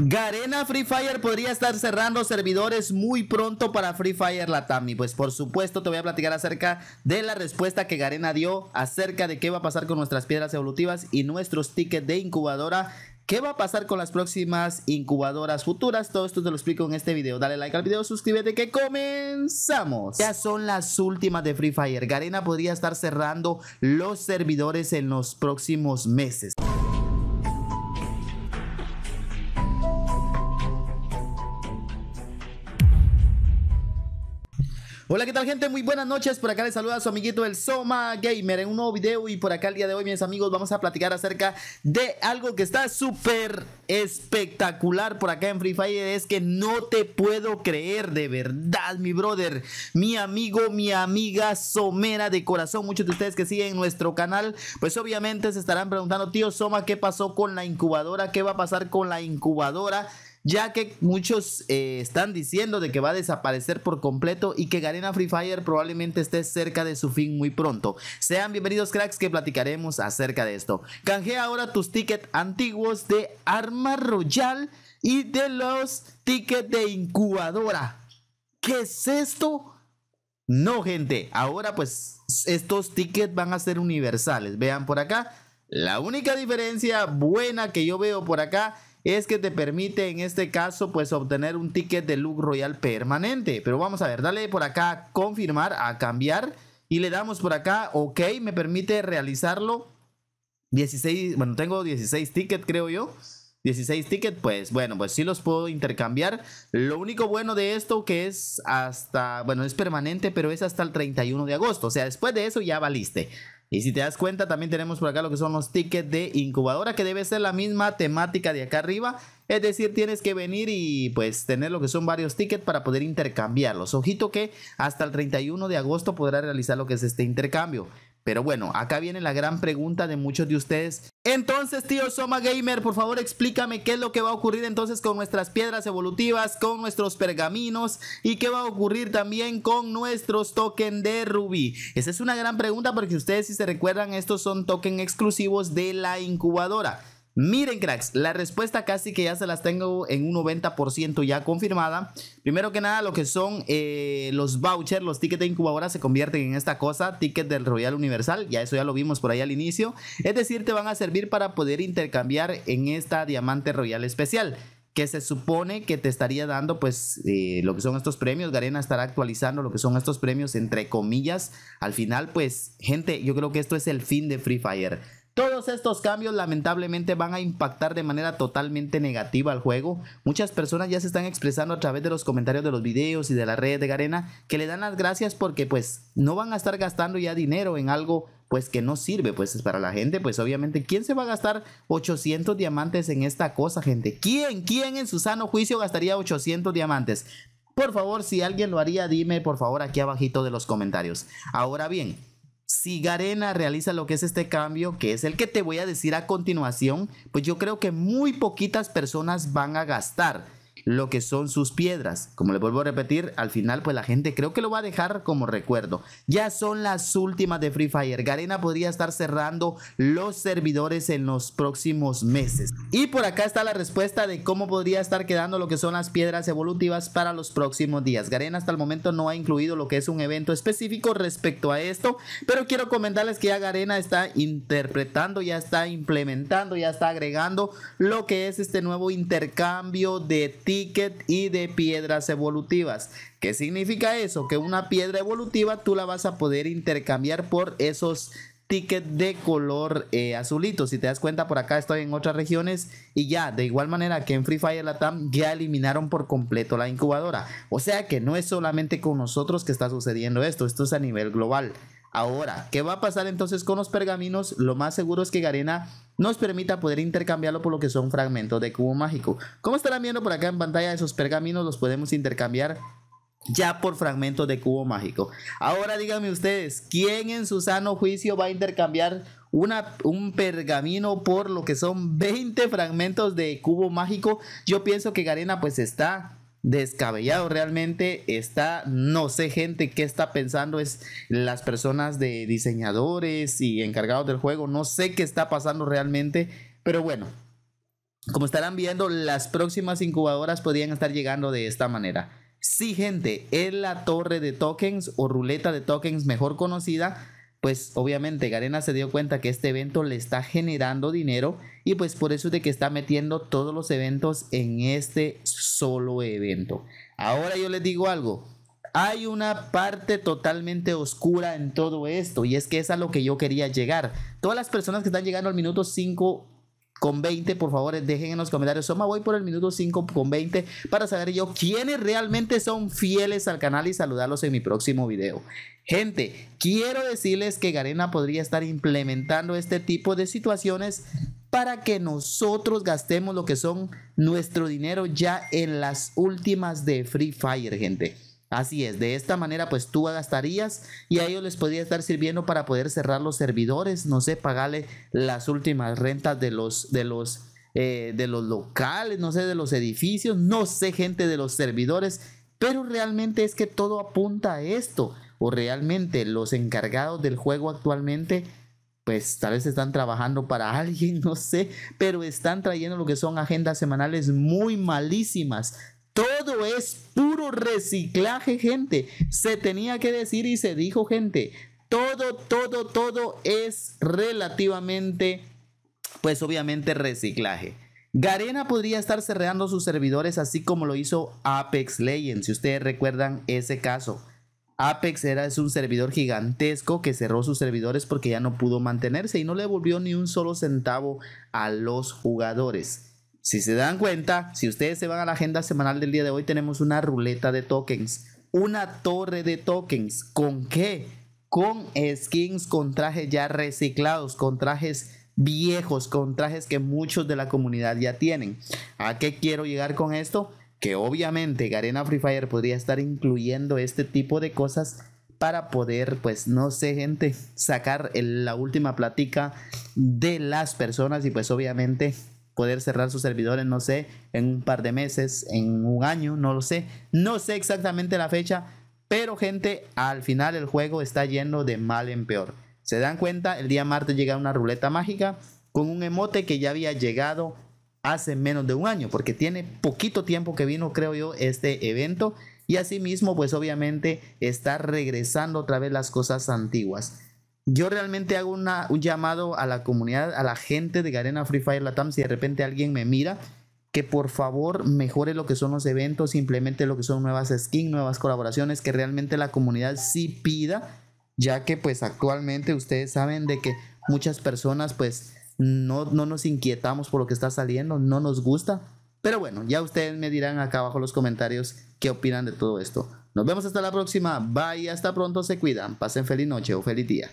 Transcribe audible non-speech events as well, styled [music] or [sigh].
Garena Free Fire podría estar cerrando servidores muy pronto para Free Fire Latam. pues por supuesto te voy a platicar acerca de la respuesta que Garena dio acerca de qué va a pasar con nuestras piedras evolutivas y nuestros tickets de incubadora. ¿Qué va a pasar con las próximas incubadoras futuras? Todo esto te lo explico en este video. Dale like al video, suscríbete que comenzamos. Ya son las últimas de Free Fire. Garena podría estar cerrando los servidores en los próximos meses. Hola, ¿qué tal gente? Muy buenas noches. Por acá les saluda a su amiguito el Soma Gamer en un nuevo video y por acá el día de hoy, mis amigos, vamos a platicar acerca de algo que está súper espectacular por acá en Free Fire. Es que no te puedo creer, de verdad, mi brother, mi amigo, mi amiga Somera de corazón. Muchos de ustedes que siguen nuestro canal, pues obviamente se estarán preguntando, tío Soma, ¿qué pasó con la incubadora? ¿Qué va a pasar con la incubadora? ya que muchos eh, están diciendo de que va a desaparecer por completo y que Garena Free Fire probablemente esté cerca de su fin muy pronto. Sean bienvenidos cracks que platicaremos acerca de esto. Canjea ahora tus tickets antiguos de Arma Royal y de los tickets de incubadora. ¿Qué es esto? No, gente, ahora pues estos tickets van a ser universales. Vean por acá. La única diferencia buena que yo veo por acá es que te permite en este caso pues obtener un ticket de look royal permanente. Pero vamos a ver, dale por acá confirmar, a cambiar y le damos por acá ok, me permite realizarlo 16, bueno tengo 16 tickets creo yo. 16 tickets, pues bueno, pues sí los puedo intercambiar. Lo único bueno de esto que es hasta, bueno, es permanente, pero es hasta el 31 de agosto. O sea, después de eso ya valiste. Y si te das cuenta, también tenemos por acá lo que son los tickets de incubadora, que debe ser la misma temática de acá arriba. Es decir, tienes que venir y pues tener lo que son varios tickets para poder intercambiarlos. Ojito que hasta el 31 de agosto podrá realizar lo que es este intercambio. Pero bueno, acá viene la gran pregunta de muchos de ustedes. Entonces, tío Soma Gamer, por favor explícame qué es lo que va a ocurrir entonces con nuestras piedras evolutivas, con nuestros pergaminos y qué va a ocurrir también con nuestros tokens de rubí. Esa es una gran pregunta porque ustedes si se recuerdan, estos son tokens exclusivos de la incubadora. Miren, cracks, la respuesta casi que ya se las tengo en un 90% ya confirmada. Primero que nada, lo que son eh, los vouchers, los tickets de incubadora se convierten en esta cosa, ticket del Royal Universal, ya eso ya lo vimos por ahí al inicio. Es decir, te van a servir para poder intercambiar en esta Diamante Royal especial que se supone que te estaría dando pues eh, lo que son estos premios. Garena estará actualizando lo que son estos premios entre comillas. Al final pues gente, yo creo que esto es el fin de Free Fire. Todos estos cambios lamentablemente van a impactar de manera totalmente negativa al juego. Muchas personas ya se están expresando a través de los comentarios de los videos y de las redes de Garena que le dan las gracias porque pues no van a estar gastando ya dinero en algo pues que no sirve pues es para la gente pues obviamente quién se va a gastar 800 diamantes en esta cosa gente quién quién en su sano juicio gastaría 800 diamantes por favor si alguien lo haría dime por favor aquí abajito de los comentarios ahora bien si Garena realiza lo que es este cambio, que es el que te voy a decir a continuación, pues yo creo que muy poquitas personas van a gastar lo que son sus piedras. Como le vuelvo a repetir, al final pues la gente creo que lo va a dejar como recuerdo. Ya son las últimas de Free Fire. Garena podría estar cerrando los servidores en los próximos meses. Y por acá está la respuesta de cómo podría estar quedando lo que son las piedras evolutivas para los próximos días. Garena hasta el momento no ha incluido lo que es un evento específico respecto a esto, pero quiero comentarles que ya Garena está interpretando, ya está implementando, ya está agregando lo que es este nuevo intercambio de ti ticket y de piedras evolutivas. ¿Qué significa eso? Que una piedra evolutiva tú la vas a poder intercambiar por esos tickets de color eh, azulito. Si te das cuenta, por acá estoy en otras regiones y ya, de igual manera que en Free Fire Latam ya eliminaron por completo la incubadora. O sea que no es solamente con nosotros que está sucediendo esto, esto es a nivel global. Ahora, ¿qué va a pasar entonces con los pergaminos? Lo más seguro es que Garena nos permita poder intercambiarlo por lo que son fragmentos de cubo mágico. Como estarán viendo por acá en pantalla, esos pergaminos los podemos intercambiar ya por fragmentos de cubo mágico. Ahora díganme ustedes, ¿quién en su sano juicio va a intercambiar una, un pergamino por lo que son 20 fragmentos de cubo mágico? Yo pienso que Garena pues está descabellado realmente está, no sé gente qué está pensando, es las personas de diseñadores y encargados del juego, no sé qué está pasando realmente, pero bueno, como estarán viendo, las próximas incubadoras podrían estar llegando de esta manera. si gente, es la torre de tokens o ruleta de tokens mejor conocida pues obviamente Garena se dio cuenta que este evento le está generando dinero y pues por eso es de que está metiendo todos los eventos en este solo evento. Ahora yo les digo algo, hay una parte totalmente oscura en todo esto y es que es a lo que yo quería llegar. Todas las personas que están llegando al minuto 5 con 20, por favor, dejen en los comentarios. Soma, voy por el minuto 5 con 20 para saber yo quiénes realmente son fieles al canal y saludarlos en mi próximo video. Gente, quiero decirles que Garena podría estar implementando este tipo de situaciones para que nosotros gastemos lo que son nuestro dinero ya en las últimas de Free Fire, gente. Así es, de esta manera pues tú gastarías y a ellos les podría estar sirviendo para poder cerrar los servidores, no sé, pagarle las últimas rentas de los, de los, eh, de los locales, no sé, de los edificios, no sé, gente de los servidores, pero realmente es que todo apunta a esto, o realmente los encargados del juego actualmente pues tal vez están trabajando para [laughs] alguien, no sé, pero están trayendo lo que son agendas semanales muy malísimas, todo es puro reciclaje, gente. Se tenía que decir y se dijo, gente. Todo, todo, todo es relativamente, pues obviamente reciclaje. Garena podría estar cerrando sus servidores así como lo hizo Apex Legends, si ustedes recuerdan ese caso. Apex era es un servidor gigantesco que cerró sus servidores porque ya no pudo mantenerse y no le volvió ni un solo centavo a los jugadores. Si se dan cuenta, si ustedes se van a la agenda semanal del día de hoy, tenemos una ruleta de tokens, una torre de tokens. ¿Con qué? Con skins, con trajes ya reciclados, con trajes viejos, con trajes que muchos de la comunidad ya tienen. ¿A qué quiero llegar con esto? Que obviamente Garena Free Fire podría estar incluyendo este tipo de cosas para poder, pues no sé, gente, sacar la última platica de las personas y pues obviamente poder cerrar sus servidores, no sé, en un par de meses, en un año, no lo sé. No sé exactamente la fecha, pero gente, al final el juego está yendo de mal en peor. Se dan cuenta, el día martes llega una ruleta mágica con un emote que ya había llegado hace menos de un año, porque tiene poquito tiempo que vino, creo yo, este evento. Y asimismo, pues obviamente está regresando otra vez las cosas antiguas yo realmente hago una, un llamado a la comunidad, a la gente de Garena Free Fire Latam, si de repente alguien me mira, que por favor mejore lo que son los eventos, simplemente lo que son nuevas skins, nuevas colaboraciones, que realmente la comunidad sí pida, ya que pues actualmente ustedes saben de que muchas personas pues no, no nos inquietamos por lo que está saliendo, no nos gusta, pero bueno, ya ustedes me dirán acá abajo en los comentarios qué opinan de todo esto. Nos vemos hasta la próxima, bye, hasta pronto, se cuidan, pasen feliz noche o feliz día.